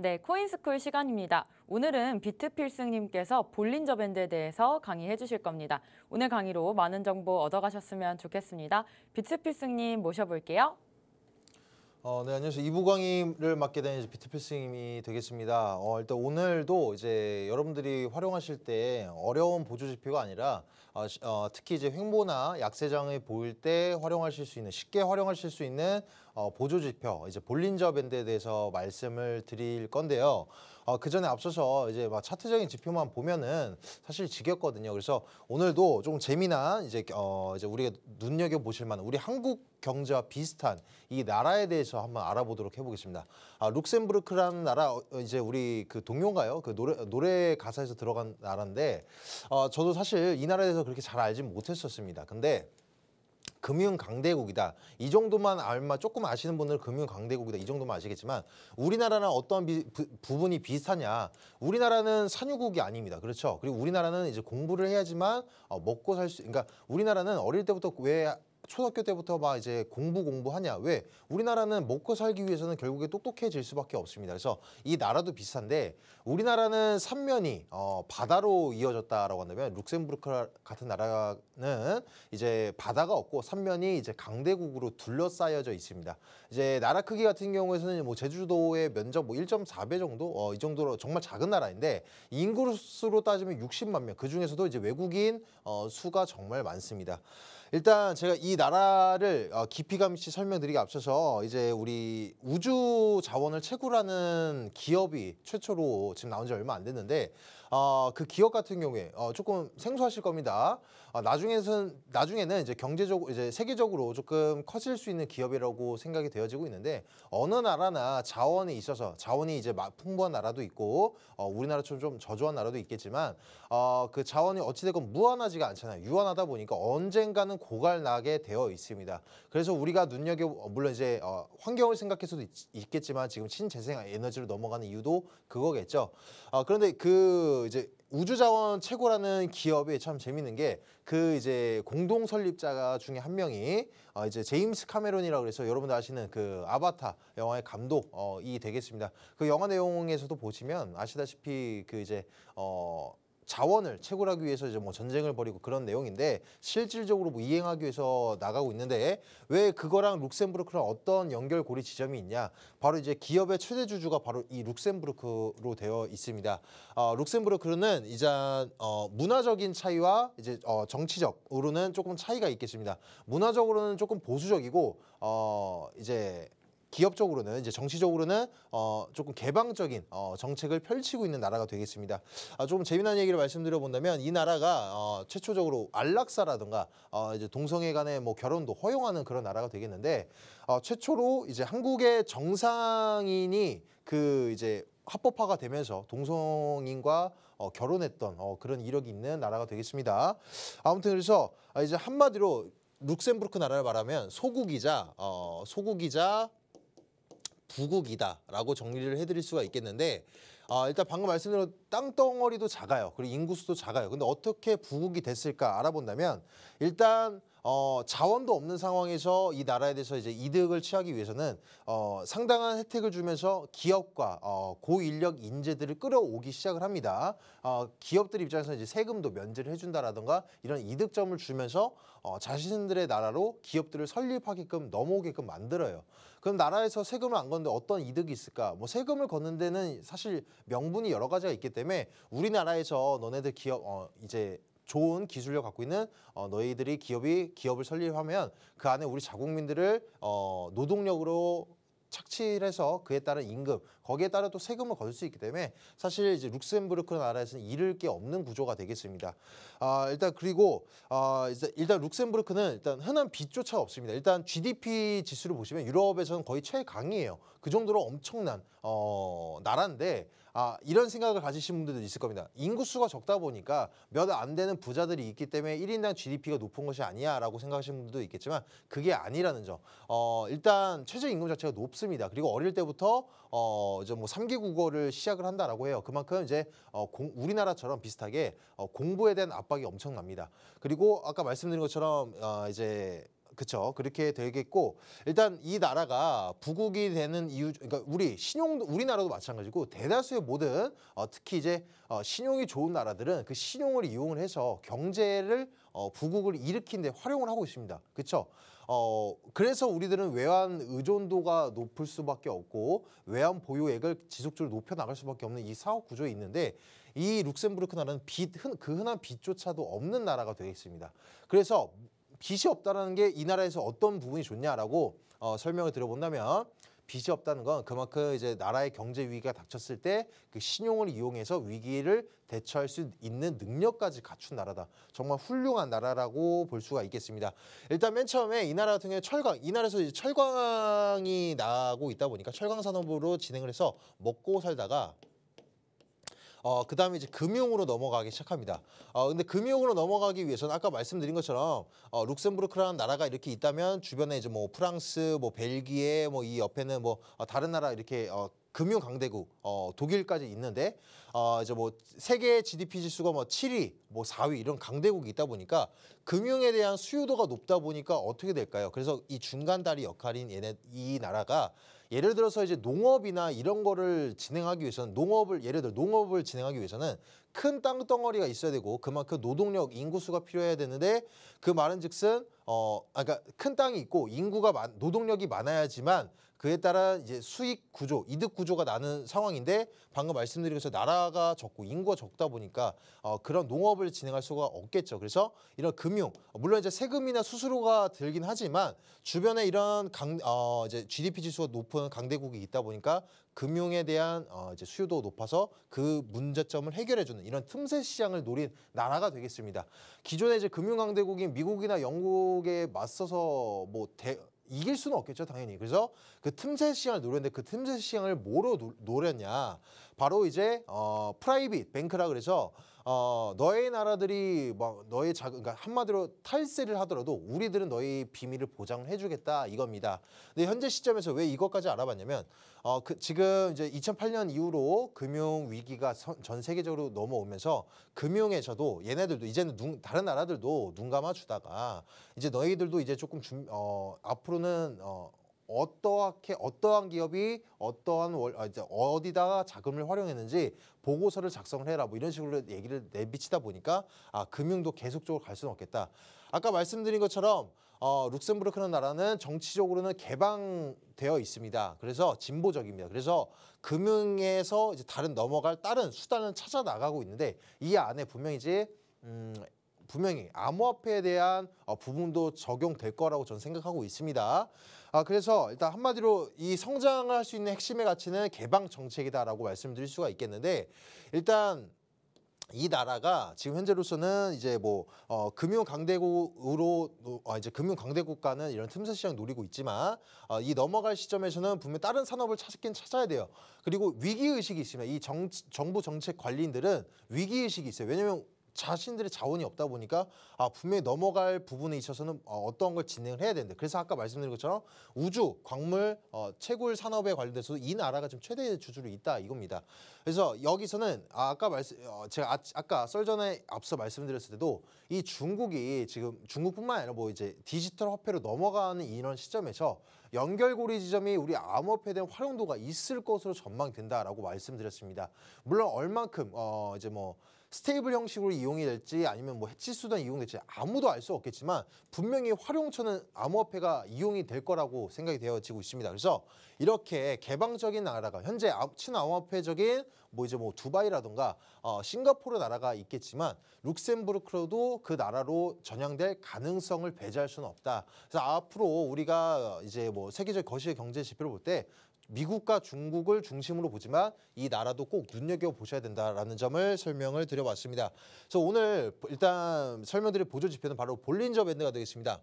네, 코인스쿨 시간입니다. 오늘은 비트필승님께서 볼린저 밴드에 대해서 강의해 주실 겁니다. 오늘 강의로 많은 정보 얻어가셨으면 좋겠습니다. 비트필승님 모셔볼게요. 어, 네, 안녕하세요. 이부 강의를 맡게 된 비트필승님이 되겠습니다. 어, 일단 오늘도 이제 여러분들이 활용하실 때 어려운 보조 지표가 아니라 어, 어, 특히 이제 횡보나 약세장을 보일 때 활용하실 수 있는 쉽게 활용하실 수 있는 어, 보조 지표 이제 볼린저 밴드에 대해서 말씀을 드릴 건데요. 어, 그 전에 앞서서 이제 막 차트적인 지표만 보면은 사실 지겹거든요. 그래서 오늘도 좀 재미난 이제 어 이제 우리가 눈여겨 보실 만한 우리 한국 경제와 비슷한 이 나라에 대해서 한번 알아보도록 해보겠습니다. 아, 룩셈부르크라는 나라 어, 이제 우리 그동요인가요그 노래 노래 가사에서 들어간 나라인데 어, 저도 사실 이 나라에 서 그렇게 잘 알지 못했었습니다. 근데 금융 강대국이다. 이 정도만 알마 조금 아시는 분들은 금융 강대국이다. 이 정도만 아시겠지만 우리나라는 어떤 비, 부, 부분이 비슷하냐? 우리나라는 산유국이 아닙니다. 그렇죠? 그리고 우리나라는 이제 공부를 해야지만 어, 먹고 살 수. 그러니까 우리나라는 어릴 때부터 왜 초등학교 때부터 막 이제 공부 공부하냐 왜 우리나라는 먹고 살기 위해서는 결국에 똑똑해질 수밖에 없습니다 그래서 이 나라도 비슷한데 우리나라는 삼면이 어, 바다로 이어졌다라고 한다면 룩셈부르크 같은 나라는 이제 바다가 없고 삼면이 이제 강대국으로 둘러싸여져 있습니다 이제 나라 크기 같은 경우에는 뭐 제주도의 면적 뭐 1.4배 정도 어, 이 정도로 정말 작은 나라인데 인구수로 따지면 60만 명 그 중에서도 이제 외국인 어, 수가 정말 많습니다. 일단 제가 이 나라를 어, 깊이감 있이 설명드리기 앞서서 이제 우리 우주 자원을 채굴하는 기업이 최초로 지금 나온 지 얼마 안 됐는데 어, 그 기업 같은 경우에 어, 조금 생소하실 겁니다. 어, 나중에는 나중에는 이제 경제적 이제 세계적으로 조금 커질 수 있는 기업이라고 생각이 되어지고 있는데 어느 나라나 자원에 있어서 자원이 이제 막 풍부한 나라도 있고 어, 우리나라처럼 좀 저조한 나라도 있겠지만 어, 그 자원이 어찌됐건 무한하지가 않잖아요. 유한하다 보니까 언젠가는 고갈나게 되어 있습니다. 그래서 우리가 눈여겨 어, 물론 이제 어, 환경을 생각해서도 있, 겠지만 지금 신재생 에너지로 넘어가는 이유도 그거겠죠. 어, 그런데 그 이제 우주자원 최고라는 기업이 참 재밌는 게 그 이제 공동 설립자가 중에 한 명이 어 이제 제임스 카메론이라고 해서 여러분들 아시는 그 아바타 영화의 감독이 어, 되겠습니다. 그 영화 내용에서도 보시면 아시다시피 그 이제 어 자원을 채굴하기 위해서 이제 뭐 전쟁을 벌이고 그런 내용인데 실질적으로 뭐 이행하기 위해서 나가고 있는데 왜 그거랑 룩셈부르크랑 어떤 연결고리 지점이 있냐? 바로 이제 기업의 최대 주주가 바로 이 룩셈부르크로 되어 있습니다. 어, 룩셈부르크는 이제 어, 문화적인 차이와 이제 어, 정치적으로는 조금 차이가 있겠습니다. 문화적으로는 조금 보수적이고 어, 이제 기업 적으로는 이제 정치적으로는 어 조금 개방적인 어 정책을 펼치고 있는 나라가 되겠습니다. 아 조금 재미난 얘기를 말씀드려 본다면 이 나라가 어 최초적으로 안락사라든가 어 이제 동성애 간의 뭐 결혼도 허용하는 그런 나라가 되겠는데 어 최초로 이제 한국의 정상인이 그 이제 합법화가 되면서 동성인과 어, 결혼했던 어, 그런 이력이 있는 나라가 되겠습니다. 아무튼 그래서 아, 이제 한마디로 룩셈부르크 나라를 말하면 소국이자 어, 소국이자 부국이다라고 정리를 해드릴 수가 있겠는데 아, 일단 방금 말씀드린 땅덩어리도 작아요. 그리고 인구수도 작아요. 근데 어떻게 부국이 됐을까 알아본다면 일단 어, 자원도 없는 상황에서 이 나라에 대해서 이제 이득을 취하기 위해서는 어, 상당한 혜택을 주면서 기업과 어, 고인력 인재들을 끌어오기 시작을 합니다. 어, 기업들 입장에서 이제 세금도 면제를 해준다라든가 이런 이득점을 주면서 어, 자신들의 나라로 기업들을 설립하게끔 넘어오게끔 만들어요. 그럼 나라에서 세금을 안건데 어떤 이득이 있을까? 뭐 세금을 걷는 데는 사실 명분이 여러 가지가 있기 때문에 우리나라에서 너네들 기업 어, 이제 좋은 기술력 갖고 있는 어, 너희들이 기업이 기업을 설립하면 그 안에 우리 자국민들을 어, 노동력으로 착취해서 그에 따른 임금 거기에 따라 또 세금을 걸 수 있기 때문에 사실 이제 룩셈부르크 나라에서는 잃을 게 없는 구조가 되겠습니다. 아 일단 그리고 아 이제 일단 룩셈부르크는 일단 흔한 빚조차 없습니다. 일단 GDP 지수를 보시면 유럽에서는 거의 최강이에요. 그 정도로 엄청난 어 나라인데 아, 이런 생각을 가지신 분들도 있을 겁니다. 인구수가 적다 보니까 몇 안 되는 부자들이 있기 때문에 1인당 GDP가 높은 것이 아니야라고 생각하시는 분들도 있겠지만 그게 아니라는 점. 어, 일단 최저임금 자체가 높습니다. 그리고 어릴 때부터 어, 이제 뭐3기 국어를 시작을 한다라고 해요. 그만큼 이제 어, 공, 우리나라처럼 비슷하게 어, 공부에 대한 압박이 엄청납니다. 그리고 아까 말씀드린 것처럼 어, 이제 그렇죠. 그렇게 되겠고 일단 이 나라가 부국이 되는 이유 그러니까 우리 신용 우리나라도 마찬가지고 대다수의 모든 어, 특히 이제 어, 신용이 좋은 나라들은 그 신용을 이용을 해서 경제를 어, 부국을 일으킨 데 활용을 하고 있습니다. 그렇죠? 어, 그래서 우리들은 외환 의존도가 높을 수밖에 없고 외환 보유액을 지속적으로 높여 나갈 수밖에 없는 이 사업 구조에 있는데 이 룩셈부르크 나라는 빚, 흔, 그 흔한 빚조차도 없는 나라가 되겠습니다. 그래서 빚이 없다라는 게 이 나라에서 어떤 부분이 좋냐라고 어, 설명을 드려본다면 빚이 없다는 건 그만큼 이제 나라의 경제 위기가 닥쳤을 때 그 신용을 이용해서 위기를 대처할 수 있는 능력까지 갖춘 나라다. 정말 훌륭한 나라라고 볼 수가 있겠습니다. 일단 맨 처음에 이 나라 같은 경우에 철강, 이 나라에서 이제 철강이 나고 있다 보니까 철강 산업으로 진행을 해서 먹고 살다가 어, 그 다음에 이제 금융으로 넘어가기 시작합니다. 어, 근데 금융으로 넘어가기 위해서는 아까 말씀드린 것처럼 어, 룩셈부르크라는 나라가 이렇게 있다면 주변에 이제 뭐 프랑스, 뭐 벨기에, 뭐 이 옆에는 뭐 어, 다른 나라 이렇게 어, 금융 강대국 어, 독일까지 있는데 어, 이제 뭐 세계 GDP 지수가 뭐 7위, 뭐 4위 이런 강대국이 있다 보니까 금융에 대한 수요도가 높다 보니까 어떻게 될까요? 그래서 이 중간 다리 역할인 얘네 이 나라가 예를 들어서 이제 농업이나 이런 거를 진행하기 위해서는 농업을 예를 들어 농업을 진행하기 위해서는 큰 땅덩어리가 있어야 되고 그만큼 노동력 인구수가 필요해야 되는데 그 말은즉슨 어 아까 그러니까 큰 땅이 있고 인구가 많, 노동력이 많아야지만 그에 따라 이제 수익 구조, 이득 구조가 나는 상황인데 방금 말씀드린 것처 나라가 적고 인구가 적다 보니까 어, 그런 농업을 진행할 수가 없겠죠. 그래서 이런 금융, 물론 이제 세금이나 수수료가 들긴 하지만 주변에 이런 강, 어, 이제 GDP 지수가 높은 강대국이 있다 보니까 금융에 대한 어, 이제 수요도 높아서 그 문제점을 해결해주는 이런 틈새 시장을 노린 나라가 되겠습니다. 기존에 이제 금융 강대국인 미국이나 영국에 맞서서 뭐 대, 이길 수는 없겠죠, 당연히. 그래서 그 틈새 시장을 노렸는데 그 틈새 시장을 뭐로 노, 렸냐 바로 이제, 어, 프라이빗 뱅크라 그래서, 어, 너의 나라들이 막 너의 자, 그러니까 한마디로 탈세를 하더라도 우리들은 너의 비밀을 보장해 주겠다 이겁니다. 근데 현재 시점에서 왜 이것까지 알아봤냐면 어, 그 지금 이제 2008년 이후로 금융 위기가 전 세계적으로 넘어오면서 금융에서도 얘네들도 이제는 눈, 다른 나라들도 눈 감아주다가 이제 너희들도 이제 조금 준, 어, 앞으로는 어, 어떠하게 어떠한 기업이 어떠한 월, 아, 이제 어디다가 자금을 활용했는지 보고서를 작성을 해라 뭐 이런 식으로 얘기를 내비치다 보니까 아 금융도 계속적으로 갈 수는 없겠다. 아까 말씀드린 것처럼 어, 룩셈부르크라는 나라는 정치적으로는 개방되어 있습니다. 그래서 진보적입니다. 그래서 금융에서 이제 다른 넘어갈 다른 수단을 찾아 나가고 있는데 이 안에 분명히 이제 음, 분명히 암호화폐에 대한 어, 부분도 적용될 거라고 저는 생각하고 있습니다. 아, 그래서 일단 한마디로 이 성장할 수 있는 핵심의 가치는 개방 정책이다라고 말씀드릴 수가 있겠는데 일단 이 나라가 지금 현재로서는 이제 뭐 어, 금융 강대국으로 어, 이제 금융 강대국가는 이런 틈새 시장 노리고 있지만 어, 이 넘어갈 시점에서는 분명 다른 산업을 찾긴 찾아야 돼요. 그리고 위기 의식이 있으면 이 정, 정부 정책 관리인들은 위기 의식이 있어요. 왜냐면 자신들의 자원이 없다 보니까 아 분명히 넘어갈 부분에 있어서는 어, 어떤 걸 진행을 해야 되는데 그래서 아까 말씀드린 것처럼 우주, 광물, 어, 채굴 산업에 관련돼서 이 나라가 지금 최대의 주주로 있다 이겁니다. 그래서 여기서는 아, 아까 말씀 어, 제가 아, 아까 썰 전에 앞서 말씀드렸을 때도 이 중국이 지금 중국뿐만 아니라 뭐 이제 디지털 화폐로 넘어가는 이런 시점에서 연결고리 지점이 우리 암호화폐에 대한 활용도가 있을 것으로 전망된다라고 말씀드렸습니다. 물론 얼만큼 어 이제 뭐 스테이블 형식으로 이용이 될지 아니면 뭐 해치 수단 이용될지 아무도 알 수 없겠지만 분명히 활용처는 암호화폐가 이용이 될 거라고 생각이 되어지고 있습니다. 그래서 이렇게 개방적인 나라가 현재 친아우화폐적인 뭐 이제 뭐 두바이라든가 어, 싱가포르 나라가 있겠지만 룩셈부르크로도 그 나라로 전향될 가능성을 배제할 수는 없다. 그래서 앞으로 우리가 어, 이제 뭐 세계적 거시의 경제 지표를 볼 때 미국과 중국을 중심으로 보지만 이 나라도 꼭 눈여겨 보셔야 된다라는 점을 설명을 드려봤습니다. 그래서 오늘 일단 설명드릴 보조 지표는 바로 볼린저 밴드가 되겠습니다.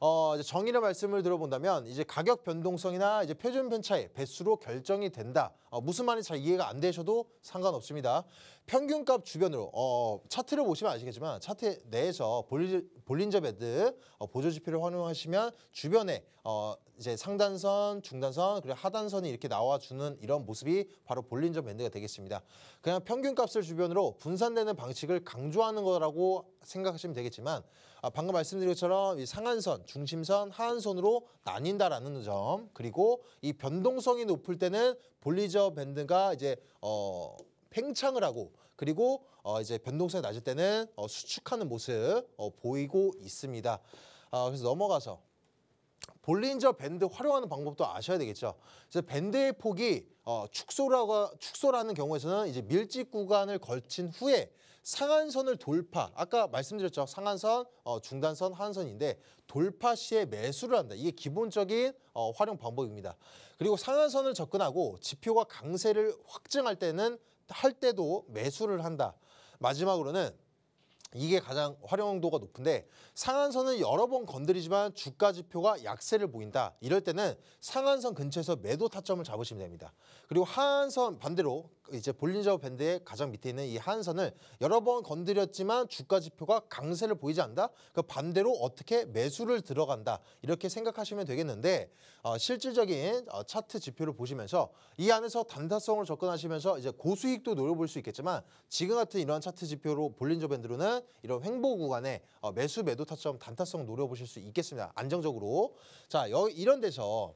어, 이제 정의의 말씀을 들어본다면 이제 가격 변동성이나 이제 표준 편차의 배수로 결정이 된다. 어, 무슨 말인지 잘 이해가 안 되셔도 상관없습니다. 평균값 주변으로 어, 어 차트를 보시면 아시겠지만 차트 내에서 볼리, 볼린저 배드 어, 보조지표를 활용하시면 주변에 어, 이제 상단선, 중단선, 그리고 하단선이 이렇게 나와주는 이런 모습이 바로 볼린저 밴드가 되겠습니다. 그냥 평균값을 주변으로 분산되는 방식을 강조하는 거라고 생각하시면 되겠지만 아, 방금 말씀드린 것처럼 이 상한선, 중심선, 하한선으로 나뉜다라는 점 그리고 이 변동성이 높을 때는 볼리저 밴드가 이제 어 팽창을 하고 그리고 어 이제 변동성이 낮을 때는 어 수축하는 모습 어 보이고 있습니다. 어 그래서 넘어가서 볼린저 밴드 활용하는 방법도 아셔야 되겠죠. 그래서 밴드의 폭이 어, 축소라고 축소라는 경우에서는 이제 밀집 구간을 걸친 후에 상한선을 돌파, 아까 말씀드렸죠. 상한선, 어, 중단선, 하한선인데 돌파 시에 매수를 한다. 이게 기본적인 어, 활용 방법입니다. 그리고 상한선을 접근하고 지표가 강세를 확증할 때는 할 때도 매수를 한다. 마지막으로는 이게 가장 활용도가 높은데 상한선은 여러 번 건드리지만 주가 지표가 약세를 보인다. 이럴 때는 상한선 근처에서 매도 타점을 잡으시면 됩니다. 그리고 하한선 반대로 이제 볼린저 밴드의 가장 밑에 있는 이 하한선을 여러 번 건드렸지만 주가 지표가 강세를 보이지 않다. 그 반대로 어떻게 매수를 들어간다. 이렇게 생각하시면 되겠는데 어, 실질적인 어, 차트 지표를 보시면서 이 안에서 단타성을 접근하시면서 이제 고수익도 노려볼 수 있겠지만 지금 같은 이러한 차트 지표로 볼린저 밴드로는 이런 횡보 구간에 어, 매수 매도 타점 단타성 노려보실 수 있겠습니다. 안정적으로. 자, 여, 이런 데서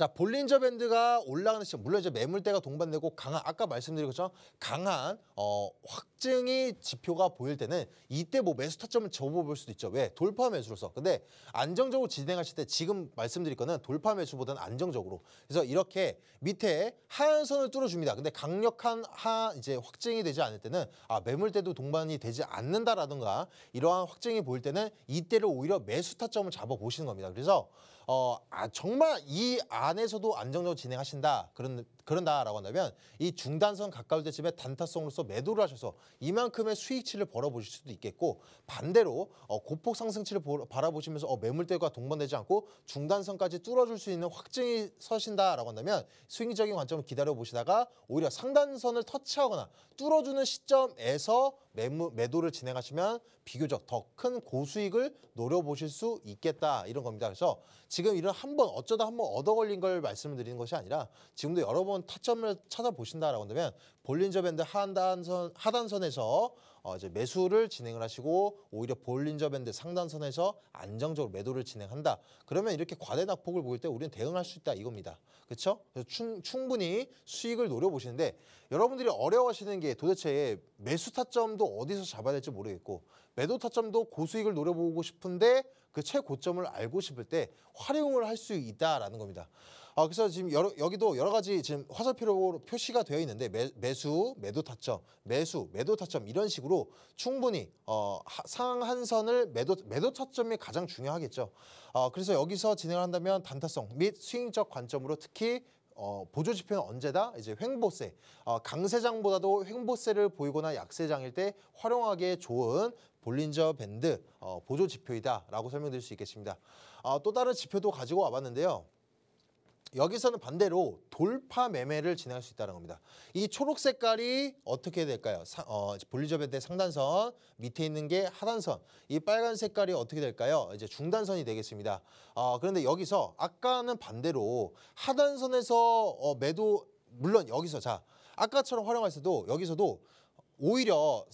자, 볼린저 밴드가 올라가는 시점, 물론 이제 매물대가 동반되고 강한, 아까 말씀드린 것처럼 강한 어, 확증이 지표가 보일 때는 이때 뭐 매수 타점을 접어볼 수도 있죠. 왜? 돌파 매수로서. 근데 안정적으로 진행하실 때 지금 말씀드릴 거는 돌파 매수보다는 안정적으로. 그래서 이렇게 밑에 하얀 선을 뚫어줍니다. 근데 강력한 하, 이제 확증이 되지 않을 때는 아, 매물대도 동반이 되지 않는다라든가 이러한 확증이 보일 때는 이때를 오히려 매수 타점을 잡아보시는 겁니다. 그래서 어, 아, 정말 이 아, 안에서도 안정적으로 진행하신다 그런 그런다라고 한다면 이 중단선 가까울 때쯤에 단타성으로서 매도를 하셔서 이만큼의 수익치를 벌어보실 수도 있겠고 반대로 어, 고폭 상승치를 보, 바라보시면서 어, 매물대가 동반되지 않고 중단선까지 뚫어줄 수 있는 확증이 서신다라고 한다면 수익적인 관점을 기다려보시다가 오히려 상단선을 터치하거나 뚫어주는 시점에서 매무, 매도를 진행하시면 비교적 더 큰 고수익을 노려보실 수 있겠다 이런 겁니다. 그래서 지금 이런 한 번 어쩌다 한번 얻어 걸린 걸 말씀드리는 것이 아니라 지금도 여러 번 한번 타점을 찾아보신다라고 한다면 볼린저 밴드 하단선, 하단선에서 어 이제 매수를 진행을 하시고 오히려 볼린저 밴드 상단선에서 안정적으로 매도를 진행한다. 그러면 이렇게 과대 낙폭을 보일 때 우리는 대응할 수 있다 이겁니다. 그렇죠? 그래서 충, 충분히 수익을 노려보시는데 여러분들이 어려워하시는 게 도대체 매수 타점도 어디서 잡아야 될지 모르겠고 매도 타점도 고수익을 노려보고 싶은데 그 최고점을 알고 싶을 때 활용을 할 수 있다라는 겁니다. 아, 그래서 지금 여러, 여기도 여러 가지 지금 화살표로 표시가 되어 있는데 매, 매수, 매도 타점, 매수, 매도 타점 이런 식으로 충분히 어, 하, 상한선을 매도 매도 타점이 가장 중요하겠죠. 어, 그래서 여기서 진행을 한다면 단타성 및 수익적 관점으로 특히 어, 보조 지표는 언제다? 이제 횡보세. 어, 강세장보다도 횡보세를 보이거나 약세장일 때 활용하기에 좋은 볼린저 밴드 어, 보조 지표이다라고 설명드릴 수 있겠습니다. 어, 또 다른 지표도 가지고 와봤는데요. 여기서는 반대로 돌파 매매를 진행할 수 있다는 겁니다. 이 초록 색깔이 어떻게 될까요? 사, 어, 볼리저베드의 상단선, 밑에 있는 게 하단선, 이 빨간 색깔이 어떻게 될까요? 이제 중단선이 되겠습니다. 어, 그런데 여기서 아까는 반대로 하단선에서 어, 매도 물론 여기서 자 아까처럼 활용했어도 여기서도 오히려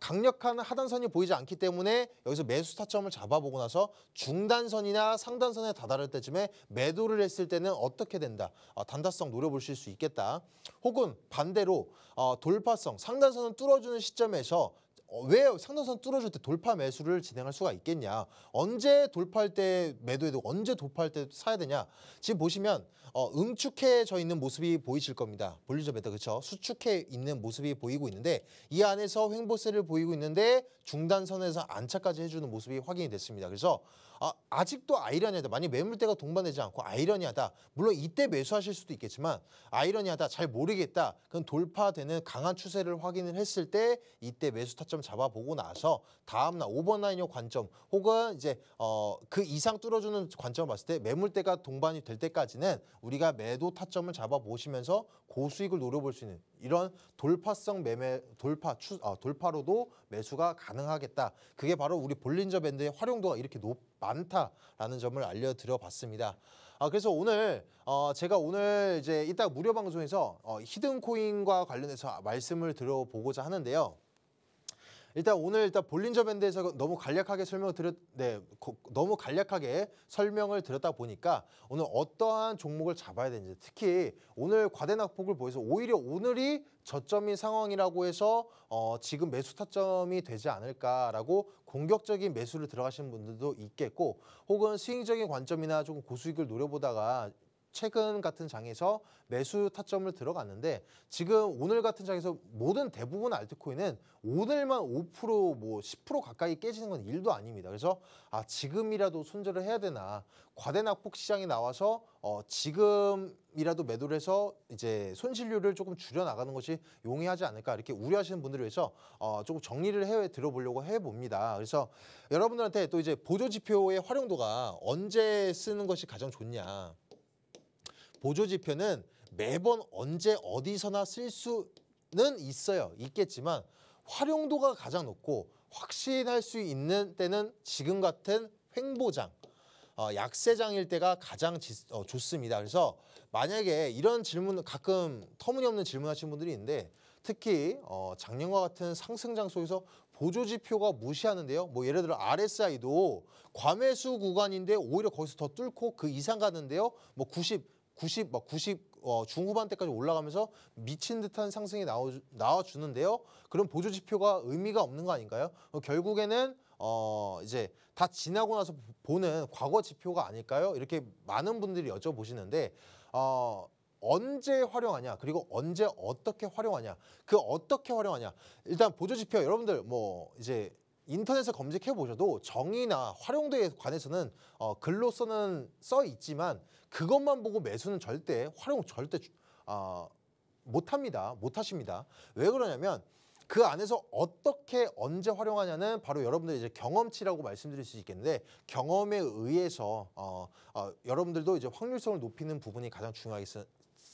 강력한 하단선이 보이지 않기 때문에 여기서 매수 타점을 잡아보고 나서 중단선이나 상단선에 다다를 때쯤에 매도를 했을 때는 어떻게 된다. 어, 단타성 노려보실 수 있겠다. 혹은 반대로 어, 돌파성, 상단선을 뚫어주는 시점에서 어, 왜 상단선 뚫어줄 때 돌파 매수를 진행할 수가 있겠냐 언제 돌파할 때매도해도 언제 돌파할 때 사야 되냐 지금 보시면 어, 응축해져 있는 모습이 보이실 겁니다 볼리저 메타 그렇죠 수축해 있는 모습이 보이고 있는데 이 안에서 횡보세를 보이고 있는데 중단선에서 안착까지 해주는 모습이 확인이 됐습니다 그래서 아, 아직도 아이러니하다. 만약 매물대가 동반되지 않고 아이러니하다. 물론 이때 매수하실 수도 있겠지만 아이러니하다. 잘 모르겠다. 그건 돌파되는 강한 추세를 확인을 했을 때 이때 매수 타점 잡아보고 나서 다음날 5번 라인요 관점 혹은 이제 어, 그 이상 뚫어주는 관점을 봤을 때 매물대가 동반이 될 때까지는 우리가 매도 타점을 잡아보시면서 고수익을 노려볼 수 있는 이런 돌파성 매매 돌파 추, 아, 돌파로도 매수가 가능하겠다. 그게 바로 우리 볼린저 밴드의 활용도가 이렇게 높, 많다라는 점을 알려드려 봤습니다. 아, 그래서 오늘 어, 제가 오늘 이제 이따 무료 방송에서 어, 히든 코인과 관련해서 말씀을 들어보고자 하는데요. 일단 오늘 일단 볼린저 밴드에서 너무 간략하게 설명을 드렸 네 고, 너무 간략하게 설명을 드렸다 보니까 오늘 어떠한 종목을 잡아야 되는지 특히 오늘 과대낙폭을 보여서 오히려 오늘이 저점인 상황이라고 해서 어, 지금 매수 타점이 되지 않을까라고 공격적인 매수를 들어가시는 분들도 있겠고 혹은 수익적인 관점이나 조금 고수익을 노려보다가 최근 같은 장에서 매수 타점을 들어갔는데 지금 오늘 같은 장에서 모든 대부분 알트코인은 오늘만 5%뭐 10% 가까이 깨지는 건 일도 아닙니다. 그래서 아 지금이라도 손절을 해야 되나 과대낙폭 시장에 나와서 어 지금 이라도 매도를 해서 이제 손실률을 조금 줄여나가는 것이 용이하지 않을까 이렇게 우려하시는 분들을 위해서 어, 조금 정리를 해 들어보려고 해봅니다. 그래서 여러분들한테 또 이제 보조지표의 활용도가 언제 쓰는 것이 가장 좋냐 보조지표는 매번 언제 어디서나 쓸 수는 있어요. 있겠지만 활용도가 가장 높고 확신할 수 있는 때는 지금 같은 횡보장, 어, 약세장일 때가 가장 지, 어, 좋습니다. 그래서 만약에 이런 질문 가끔 터무니없는 질문 하시는 분들이 있는데 특히 어, 작년과 같은 상승장 속에서 보조지표가 무시하는데요. 뭐 예를 들어 RSI도 과매수 구간인데 오히려 거기서 더 뚫고 그 이상 가는데요. 뭐 90, 90, 막 90, 어, 중후반대까지 올라가면서 미친 듯한 상승이 나오, 나와주는데요. 그럼 보조 지표가 의미가 없는 거 아닌가요? 어, 결국에는 어, 이제 다 지나고 나서 보는 과거 지표가 아닐까요? 이렇게 많은 분들이 여쭤보시는데, 어, 언제 활용하냐 그리고 언제 어떻게 활용하냐 그 어떻게 활용하냐 일단 보조 지표 여러분들 뭐 이제 인터넷에 검색해 보셔도 정의나 활용도에 관해서는 어, 글로 쓰는 써 있지만 그것만 보고 매수는 절대 활용 절대 어, 못합니다. 못하십니다. 왜 그러냐면 그 안에서 어떻게 언제 활용하냐는 바로 여러분들 이제 경험치라고 말씀드릴 수 있겠는데 경험에 의해서 어, 어, 여러분들도 이제 확률성을 높이는 부분이 가장 중요하겠,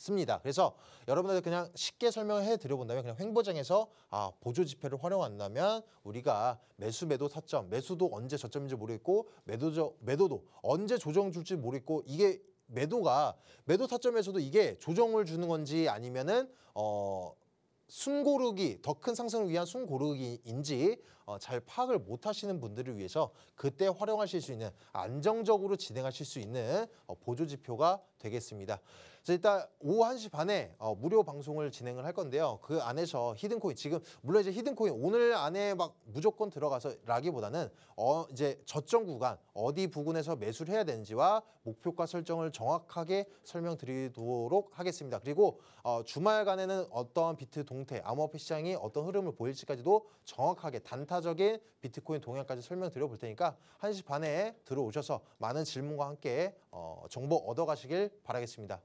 않습니다. 그래서 여러분들 그냥 쉽게 설명해 드려본다면 그냥 횡보장에서 아, 보조 지표를 활용한다면 우리가 매수 매도 타점, 매수도 언제 저점인지 모르겠고 매도저, 매도도 언제 조정 줄지 모르겠고 이게 매도가 매도 타점에서도 이게 조정을 주는 건지 아니면은 어숨고르기더 큰 상승을 위한 숨고르기인지 어, 잘 파악을 못 하시는 분들을 위해서 그때 활용하실 수 있는 안정적으로 진행하실 수 있는 어, 보조 지표가 되겠습니다. 그래서 일단 오후 1시 반에 어, 무료 방송을 진행을 할 건데요. 그 안에서 히든코인 지금 물론 이제 히든코인 오늘 안에 막 무조건 들어가서 라기보다는 어 이제 저점 구간 어디 부근에서 매수를 해야 되는지와 목표가 설정을 정확하게 설명드리도록 하겠습니다. 그리고 어, 주말간에는 어떤 비트 동태 암호화폐 시장이 어떤 흐름을 보일지까지도 정확하게 단타 배타적인 비트코인 동향까지 설명드려 볼 테니까 1시 반에 들어오셔서 많은 질문과 함께 어, 정보 얻어가시길 바라겠습니다.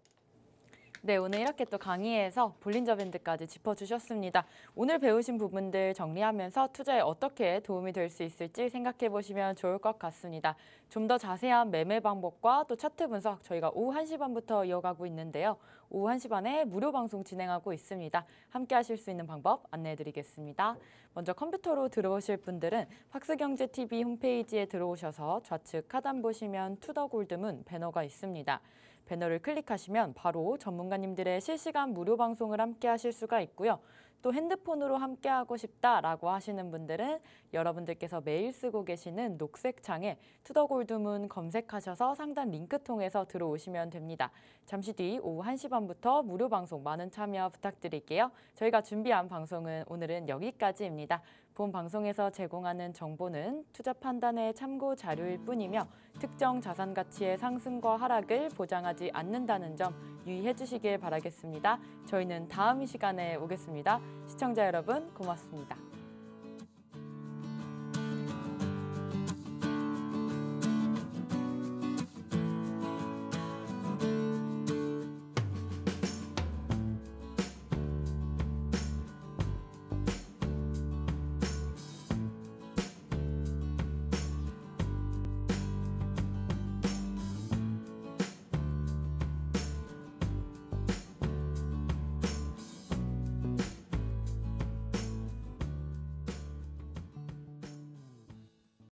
네, 오늘 이렇게 또 강의에서 볼린저 밴드까지 짚어주셨습니다. 오늘 배우신 부분들 정리하면서 투자에 어떻게 도움이 될 수 있을지 생각해 보시면 좋을 것 같습니다. 좀 더 자세한 매매 방법과 또 차트 분석 저희가 오후 1시 반부터 이어가고 있는데요. 오후 1시 반에 무료 방송 진행하고 있습니다. 함께 하실 수 있는 방법 안내해 드리겠습니다. 먼저 컴퓨터로 들어오실 분들은 박스경제TV 홈페이지에 들어오셔서 좌측 하단 보시면 투더골드문 배너가 있습니다. 배너를 클릭하시면 바로 전문가님들의 실시간 무료 방송을 함께 하실 수가 있고요. 또 핸드폰으로 함께 하고 싶다라고 하시는 분들은 여러분들께서 매일 쓰고 계시는 녹색 창에 투더골드문 검색하셔서 상단 링크 통해서 들어오시면 됩니다. 잠시 뒤 오후 1시 반부터 무료 방송 많은 참여 부탁드릴게요. 저희가 준비한 방송은 오늘은 여기까지입니다. 본 방송에서 제공하는 정보는 투자 판단의 참고 자료일 뿐이며 특정 자산 가치의 상승과 하락을 보장하지 않는다는 점 유의해 주시길 바라겠습니다. 저희는 다음 시간에 오겠습니다. 시청자 여러분 고맙습니다.